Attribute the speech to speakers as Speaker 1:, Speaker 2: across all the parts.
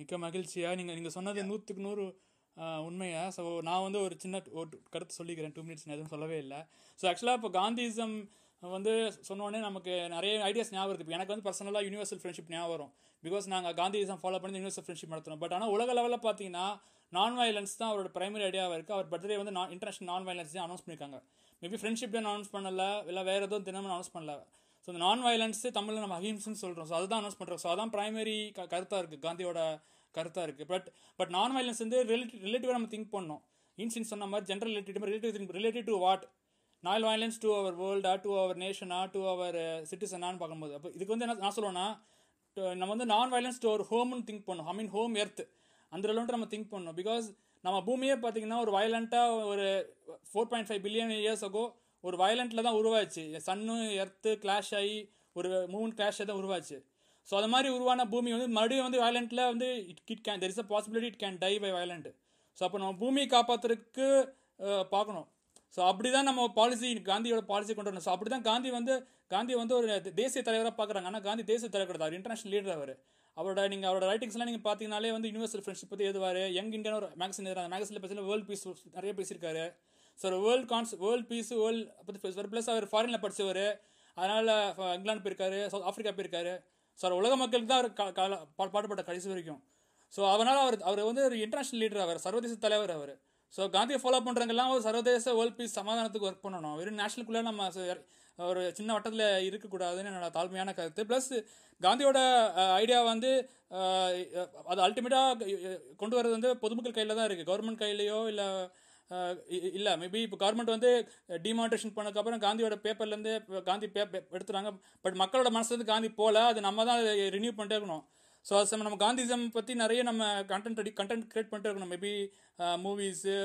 Speaker 1: மிக்க மகிழ்ச்சியாக நீங்கள் நீங்கள் சொன்னது நூற்றுக்கு நூறு உண்மையா ஸோ நான் வந்து ஒரு சின்ன ஒரு கருத்து சொல்லிக்கிறேன் டூ மினிட்ஸ் எதுவும் சொல்லவே இல்லை ஸோ ஆக்சுவலாக இப்போ காந்திசம் வந்து சொன்னோடனே நமக்கு நிறைய ஐடியாஸ் ஞாபகம் இருக்குது எனக்கு வந்து பர்சனலாக யூனிவர்சல் ஃப்ரெண்ட்ஷிப் ஞாபகம் வரும் பிகாஸ் நாங்கள் காந்திசம் ஃபாலோ பண்ணி யூனிவர்சல் ஃப்ரெண்ட்ஷிப் நடத்துறோம் பட் ஆனால் உலக லெவலில் பார்த்தீங்கன்னா நான் வயலன்ஸ் தான் அவரோட பிரைமரி ஐடியாவாக இருக்குது அவர் பர்த்டே வந்து நான் இன்டர்நேஷனல் நான் வயலன்ஸ் தான் அனௌன்ஸ் பண்ணியிருக்காங்க மேபி ஃப்ரெண்ட்ஷிப் அனௌன்ஸ் பண்ணல இல்லை வேறு எதுவும் தினமும் அனௌன்ஸ் பண்ணல ஸோ இந்த நான் வயலன்ஸு தமிழில் நம்ம அஹிம்சன்னு சொல்கிறோம் ஸோ அதுதான் அனௌன்ஸ் பண்ணுறோம் ஸோ அதான் ப்ரைமரி க கருத்தாக இருக்குது காந்தியோட கருத்தாக இருக்குது பட் பட் நான் வயலன்ஸ் வந்து ரிலேட்டிவ் ரிலேட்டிவாக நம்ம திங்க் பண்ணோம் இன்சின் சொன்ன மாதிரி general relative relative think relative to what non violence to our வேர்ல்டா டு அவர் நேஷனா டு அவர் சிட்டிசனான்னு பார்க்கும்போது அப்போ இதுக்கு வந்து என்ன நான் சொல்லுவேன்னா நம்ம வந்து நான் வயலன்ஸ் டு அவர் ஹோம்னு திங்க் பண்ணணும் ஐ மீன் ஹோம் எர்த் அந்த அளவுக்கு நம்ம திங்க் பண்ணணும் பிகாஸ் நம்ம பூமியே பார்த்தீங்கன்னா ஒரு வயலண்ட்டாக ஒரு four point five billion years ஆகும் ஒரு வயலண்டில் தான் உருவாச்சு சன்னு எர்த்து கிளாஷ் ஆகி ஒரு மூணு கிளாஷ் தான் உருவாச்சு ஸோ அது மாதிரி உருவான பூமி வந்து மறுபடியும் வந்து வயலண்ட்டில் வந்து it it can there is a possibility it can die by violent so அப்போ நம்ம பூமியை காப்பாற்றுறதுக்கு பார்க்கணும் ஸோ அப்படி தான் நம்ம பாலிசி காந்தியோட பாலிசி கொண்டு வரணும் ஸோ அப்படி தான் காந்தி வந்து காந்தி வந்து ஒரு தேசிய தலைவராக பார்க்குறாங்க ஆனால் காந்தி தேசிய தலைவர் கிடையாது இன்டர்நேஷனல் லீடர் அவர் அவரோட நீங்கள் அவரோட ரைட்டிங்ஸ்லாம் நீங்கள் பார்த்தீங்கனாலே வந்து யூனிவர்சல் ஃப்ரெண்ட்ஷிப் பற்றி எழுதுவார் யங் இண்டியன் ஒரு மேக்சின் எழுதுறாங்க மேக்சினில் பற்றி வேர்ல்டு பீஸ் நிறைய பேசியிருக்காரு ஸோ வேர்ல்டு கான்ஸ் வேர்ல்டு பீஸ் வேர்ல்டு ப்ளஸ் அவர் ஃபாரினில் படித்தவர் அதனால் இங்கிலாந்து போயிருக்காரு சவுத் ஆஃப்ரிக்கா போயிருக்காரு ஸோ அவர் உலக மக்களுக்கு தான் அவர் கால பாடுபட்ட கடைசி வரைக்கும் ஸோ அவனால் அவர் அவர் வந்து ஒரு இன்டர்நேஷ்னல் லீடர் அவர் சர்வதேச தலைவர் அவர் ஸோ காந்தியை ஃபாலோ பண்ணுறவங்கலாம் ஒரு சர்வதேச வேர்ல்ட் பீஸ் சமாதானத்துக்கு ஒர்க் பண்ணணும் வெறும் நேஷனலுக்குள்ளே நம்ம ஒரு சின்ன வட்டத்தில் இருக்கக்கூடாதுன்னு என்னோட தாழ்மையான கருத்து ப்ளஸ் காந்தியோட ஐடியா வந்து அது அல்டிமேட்டாக கொண்டு வரது வந்து பொதுமக்கள் கையில் தான் இருக்குது கவர்மெண்ட் கையிலையோ இல்லை இல்லை மேபி இப்போ கவர்மெண்ட் வந்து டிமான்ட்ரேஷன் பண்ணதுக்கப்புறம் காந்தியோட பேப்பர்லேருந்து காந்தி பே எடுத்துறாங்க பட் மக்களோட மனசுலேருந்து காந்தி போகல அது நம்ம தான் ரினியூ பண்ணிட்டே இருக்கணும் ஸோ அது நம்ம காந்திசம் பற்றி நிறைய நம்ம கண்டென்ட் ரெடி கண்டென்ட் க்ரியேட் பண்ணிட்டு இருக்கணும் மேபி மூவிஸு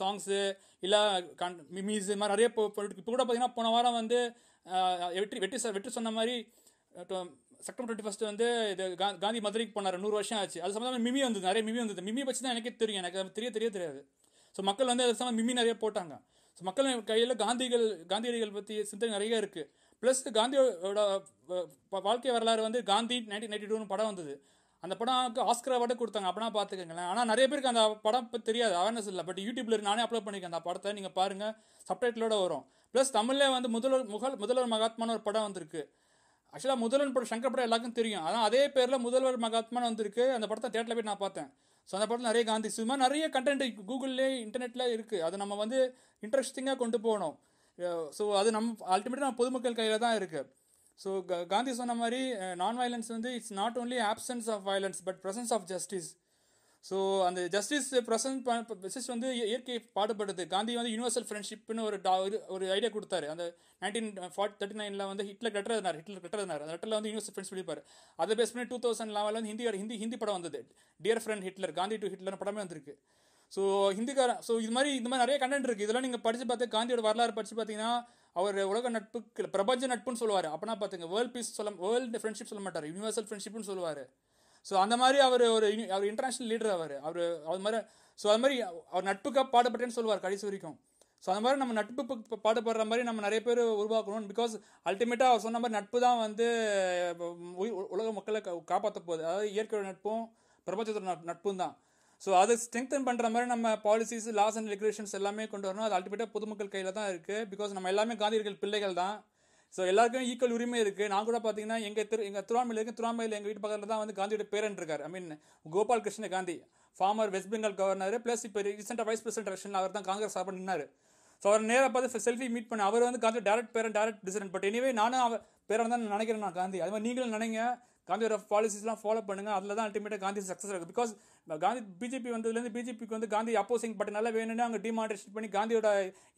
Speaker 1: சாங்ஸு இல்லை கன் மிமீஸ் இது மாதிரி நிறைய இப்போ இப்போ கூட பார்த்தீங்கன்னா போன வாரம் வந்து வெற்றி வெற்றி வெற்றி சொன்ன மாதிரி செப்டம்பர் டுவெண்ட்டி ஃபஸ்ட்டு வந்து இது காந்தி மதுரைக்கு போனார் நூறு வருஷம் ஆச்சு அது சம்மந்தமாக மிமி வந்தது நிறைய மிமி வந்தது மிமி பற்றி தான் எனக்கே தெரியும் எனக்கு தெரிய தெரிய தெரியாது ஸோ மக்கள் வந்து அது சம்மந்தம் மிமி நிறைய போட்டாங்க ஸோ மக்கள் கையில் காந்திகள் காந்தியடிகள் பற்றி சிந்தனை நிறைய இருக்குது ப்ளஸ் காந்தியோட வாழ்க்கை வரலாறு வந்து காந்தி நைன்டீன் நைன்டி படம் வந்தது அந்த படம் ஆஸ்கர் அவார்டு கொடுத்தாங்க அப்படின்னா பார்த்துக்கங்களேன் ஆனால் நிறைய பேருக்கு அந்த படம் இப்போ தெரியாது அவேர்னஸ் இல்லை பட் யூடியூப்பில் நானே அப்லோட் பண்ணியிருக்கேன் அந்த படத்தை நீங்கள் பாருங்கள் சப்டைட்டிலோட வரும் ப்ளஸ் தமிழில் வந்து முதல்வர் முகல் முதல்வர் மகாத்மான ஒரு படம் வந்திருக்கு ஆக்சுவலாக முதல்வன் படம் சங்கர் படம் எல்லாருக்கும் தெரியும் அதான் அதே பேரில் முதல்வர் மகாத்மான்னு வந்திருக்கு அந்த படத்தை தேட்டரில் போய் நான் பார்த்தேன் ஸோ அந்த படத்தில் நிறைய காந்தி சும்மா நிறைய கண்டென்ட் கூகுள்லேயே இன்டர்நெட்டில் இருக்குது அதை நம்ம வந்து இன்ட்ரெஸ்டிங்காக கொண்டு போகணும் ஸோ அது நம் அல்டிமேட்டாக நம்ம பொதுமக்கள் கையில் தான் இருக்குது ஸோ காந்தி சொன்ன மாதிரி நான் வயலன்ஸ் வந்து it's not only absence of violence but presence of justice so அந்த ஜஸ்டிஸ் பிரசன்ட் ஜஸ்டிஸ் வந்து இயற்கை பாடுபடுது காந்தி வந்து யூனிவர்சல் ஃப்ரெண்ட்ஷிப்னு ஒரு டா ஒரு ஐடியா கொடுத்தாரு அந்த நைன்டீன் ஃபார்ட் தேர்ட்டி நைனில் வந்து ஹிட்லர் லெட்டர் இருந்தார் ஹிட்லர் லெட்டர் இருந்தார் அந்த லெட்டரில் வந்து யூனிவர்சல் ஃப்ரெண்ட்ஸ் சொல்லியிருப்பார் அதை பேஸ் பண்ணி டூ தௌசண்ட் லெவலில் வந்து ஹிந்தி ஹிந்தி ஹிந்தி படம் வந்தது dear friend Hitler Gandhi to Hitler படமே வந்திருக்கு ஸோ ஹிந்திக்காரன் ஸோ இது மாதிரி இந்த மாதிரி நிறைய கண்டென்ட் இருக்குது இதெல்லாம் நீங்கள் படித்து பார்த்து காந்தியோட வரலாறு படித்து பார்த்தீங்கன்னா அவர் உலக நட்புக்கு பிரபஞ்ச நட்புன்னு சொல்லுவார் அப்படின்னா பார்த்துங்க வேர்ல்டு பீஸ் சொல்ல வேர்ல்டு ஃப்ரெண்ட்ஷிப் சொல்ல மாட்டார் யூனிவர்சல் ஃப்ரெண்ட்ஷிப்னு சொல்லுவார் ஸோ அந்த மாதிரி அவர் ஒரு அவர் இன்டர்நேஷ்னல் லீடர் அவர் அவர் அது மாதிரி ஸோ அது மாதிரி அவர் நட்புக்காக பாடுபட்டேன்னு சொல்லுவார் கடைசி வரைக்கும் ஸோ அந்த மாதிரி நம்ம நட்பு பாடுபடுற மாதிரி நம்ம நிறைய பேர் உருவாக்கணும் பிகாஸ் அல்டிமேட்டாக அவர் சொன்ன மாதிரி நட்பு தான் வந்து உலக மக்களை காப்பாற்ற போகுது அதாவது இயற்கையோட நட்பும் பிரபஞ்சத்தோட நட்பும் தான் ஸோ அதை ஸ்ட்ரெங்தன் பண்ணுற மாதிரி நம்ம பாலிசிஸ் லாஸ் அண்ட் ரெகுலேஷன்ஸ் எல்லாமே கொண்டு வரணும் அது அல்டிமேட்டாக பொதுமக்கள் கையில் தான் இருக்குது பிகாஸ் நம்ம எல்லாமே காந்தியர்கள் பிள்ளைகள் தான் ஸோ எல்லாருக்கும் ஈக்குவல் உரிமை இருக்குது நான் கூட பார்த்தீங்கன்னா எங்கள் திரு எங்கள் திருவான்மையில் இருக்குது திருவான்மையில் எங்கள் வீட்டு பக்கத்தில் தான் வந்து காந்தியோட பேரன் இருக்கார் I mean Gopal Krishna Gandhi former West Bengal governor plus இப்போ ரீசெண்டாக வைஸ் பிரசிடென்ட் எலெக்ஷன் அவர் தான் காங்கிரஸ் சார்பாக நின்னார் ஸோ அவர் நேராக பார்த்து செல்ஃபி மீட் பண்ண அவர் வந்து காந்தி டேரக்ட் பேரன் டேரக்ட் டிசிடன் பட் எனிவே நானும் அவர் பேரன் தான் நினைக்கிறேன் நான் காந்தி அது மாதிரி நீங்களும் நினைங்க காந்தியோட பாலிசிஸ்லாம் ஃபாலோ பண்ணுங்கள் அதில் தான் அல்டிமேட்டாக காந்தி சக்ஸஸ் இருக்குது பிகாஸ் காந்தி பிஜேபி வந்ததுலேருந்து பிஜேபிக்கு வந்து காந்தி அப்போசிங் பட் நல்லா வேணும்னு அவங்க டிமாண்டேஷன் பண்ணி காந்தியோட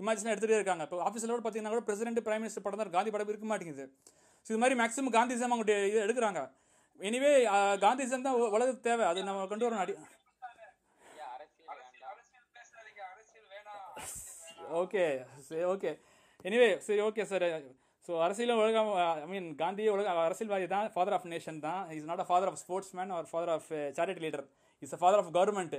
Speaker 1: இமேஜ்லாம் எடுத்துகிட்டே இருக்காங்க இப்போ ஆஃபீஸில் கூட பார்த்தீங்கன்னா கூட பிரசிடண்ட் பிரைம் மினிஸ்டர் படம் தான் காந்தி படம் இருக்க மாட்டேங்குது ஸோ இது மாதிரி மேக்ஸிமம் காந்திசம் அவங்க இது எடுக்கிறாங்க எனிவே காந்திசம் தான் உலகத்துக்கு தேவை அது நம்ம கொண்டு வரணும் அடி ஓகே சரி ஓகே எனிவே சரி ஓகே சார் ஸோ அரசியலும் உலகம் ஐ மீன் காந்தியே உலக அரசியல்வாதி தான் ஃபாதர் ஆஃப் நேஷன் தான் is not a father of sportsman or father of charity leader is a father of government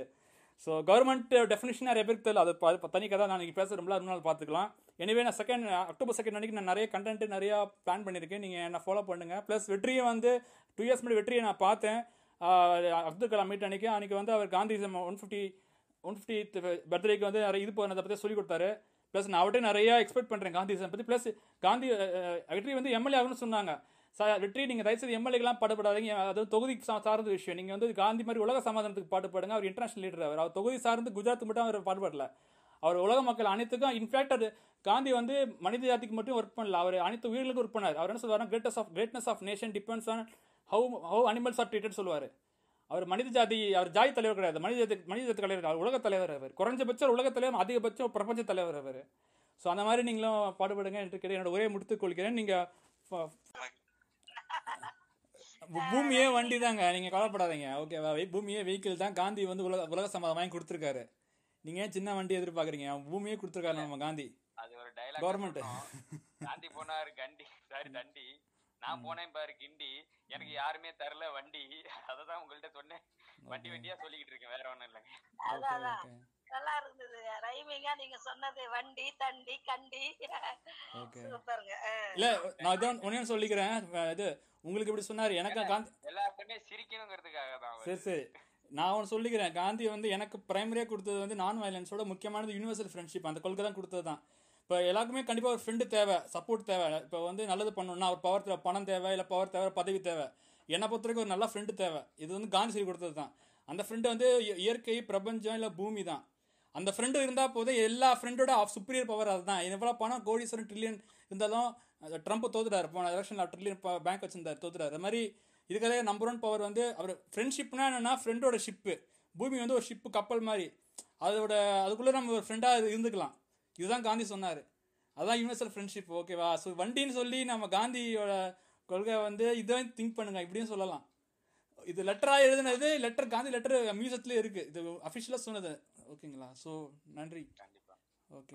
Speaker 1: so government definition நிறைய பேருக்கு தெரியல அது தனி கதை நான் இன்றைக்கி பேச ரொம்ப ரொம்ப நாள் பார்த்துக்கலாம் எனவே நான் செகண்ட் அக்டோபர் செகண்ட் அன்றைக்கி நான் நிறைய கண்டென்ட் நிறையா பிளான் பண்ணியிருக்கேன் நீங்கள் என்ன ஃபாலோ பண்ணுங்கள் ப்ளஸ் வெற்றியை வந்து டூ இயர்ஸ் முன்னாடி வெற்றியை நான் பார்த்தேன் அப்துல் கலாம் மீட் அன்றைக்கி அன்றைக்கி வந்து அவர் Gandhism one fifty one fifty பர்த்டேக்கு வந்து நிறைய இது போனதை பற்றி சொல்லிக் கொடுத்தாரு ப்ளஸ் நான் அவட்டே நிறையா எக்ஸ்பெக்ட் பண்ணுறேன் காந்தி சார் பற்றி ப்ளஸ் காந்தி வெற்றி வந்து எம்எல்ஏ ஆகணும்னு சொன்னாங்க சார் வெற்றி நீங்கள் தயவுசெய்து எம்எல்ஏக்கெல்லாம் பாடுபடாதீங்க அதாவது தொகுதி சார்ந்த விஷயம் நீங்கள் வந்து காந்தி மாதிரி உலக சமாதானத்துக்கு பாடுபடுங்க அவர் இன்டர்நேஷனல் லீடர் அவர் அவர் தொகுதி சார்ந்து குஜராத் மட்டும் அவர் பாடுபடல அவர் உலக மக்கள் அனைத்துக்கும் இன்ஃபேக்ட் அது காந்தி வந்து மனித ஜாதிக்கு மட்டும் ஒர்க் பண்ணல அவர் அனைத்து உயிர்களுக்கும் ஒர்க் பண்ணார் அவர் என்ன சொல்வார் greatness of greatness of nation depends on how how animals are treated சொல்லுவார் அவர் மனித ஜாதி அவர் ஜாதி தலைவர் கிடையாது மனித ஜாதி மனித ஜாதி தலைவர் உலக தலைவர் அவர் குறைஞ்சபட்சம் உலக தலைவர் அதிகபட்சம் பிரபஞ்ச தலைவர் அவர் ஸோ அந்த மாதிரி நீங்களும் பாடுபடுங்க என்று கேட்டு என்னோட ஒரே முடித்துக் கொள்கிறேன் நீங்கள் பூமியே வண்டி தாங்க நீங்கள் கவலைப்படாதீங்க ஓகேவா பூமியே வெஹிக்கிள் தான் காந்தி வந்து உலக உலக சம்மதம் வாங்கி கொடுத்துருக்காரு நீங்க ஏன் சின்ன வண்டி எதிர்பார்க்குறீங்க அவன் பூமியே கொடுத்துருக்காரு நம்ம காந்தி அது ஒரு டைலாக் கவர்மெண்ட் காந்தி போனார் கண்டி சாரி தண்டி நான் போனேன் பாரு கிண்டி எனக்கு யாருமே தரல வண்டி அததான் உங்கள்ட்ட சொன்னேன் வண்டி வண்டியா சொல்லிக்கிட்டு இருக்கேன் வேற ஒண்ணும் இல்லைங்க நல்லா இருந்தது ரைமிங்கா நீங்க சொன்னது வண்டி தண்டி கண்டி சூப்பருங்க இல்ல நான் தான் ஒன்னே சொல்லிக்கிறேன் இது உங்களுக்கு இப்படி சொன்னாரு எனக்கு காந்தி எல்லாருக்குமே சிரிக்கணுங்கிறதுக்காக தான் சரி சரி நான் ஒன்று சொல்லிக்கிறேன் காந்தி வந்து எனக்கு பிரைமரியாக கொடுத்தது வந்து நான் வயலன்ஸோட முக்கியமானது யூனிவர்சல் ஃப்ரெண்ட்ஷிப் அந்த கொள்கை தான் கொடுத்தது தான் இப்போ எல்லாருக்குமே கண்டிப்பாக ஒரு ஃப்ரெண்டு தேவை சப்போர்ட் தேவை இப்போ வந்து நல்லது பண்ணணும்னா அவர் பவர் தேவை பணம் தேவை இல்லை பவர் தேவை பதவி தேவை என்னை பொறுத்தவரைக்கும் ஒரு நல்ல ஃப்ரெண்டு தேவை இது வந்து காந்தி கொடுத்தது தான் அந்த ஃப்ரெண்டு வந்து இயற்கை பிரபஞ்சம் இல்லை பூமி தான் அந்த ஃப்ரெண்டு இருந்தால் போதும் எல்லா ஃப்ரெண்டோட ஆஃப் சுப்பீரியர் பவர் அதுதான் எவ்வளோ பணம் கோடீஸ்வரன் ட்ரில்லியன் இருந்தாலும் ட்ரம்ப் தோத்துட்டார் போன எலெக்ஷனில் ட்ரில்லியன் பேங்க் வச்சிருந்தார் தோத்துறாரு அது மாதிரி இதுக்காக நம்பர் ஒன் பவர் வந்து அவர் ஃப்ரெண்ட்ஷிப்னா என்னென்னா ஃப்ரெண்டோட ஷிப்பு பூமி வந்து ஒரு ஷிப்பு கப்பல் மாதிரி அதோட அதுக்குள்ளே நம்ம ஒரு ஃப்ரெண்டாக இருந்துக்கலாம் இதுதான் காந்தி சொன்னார் அதுதான் யூனிவர்சல் ஃப்ரெண்ட்ஷிப் ஓகேவா ஸோ வண்டின்னு சொல்லி நம்ம காந்தியோட கொள்கை வந்து இதான் திங்க் பண்ணுங்க இப்படின்னு சொல்லலாம் இது லெட்டராக எழுதுனது லெட்டர் காந்தி லெட்டர் மியூசியத்துலேயே இருக்குது இது அஃபிஷியலாக சொன்னது ஓகேங்களா ஸோ நன்றி ஓகே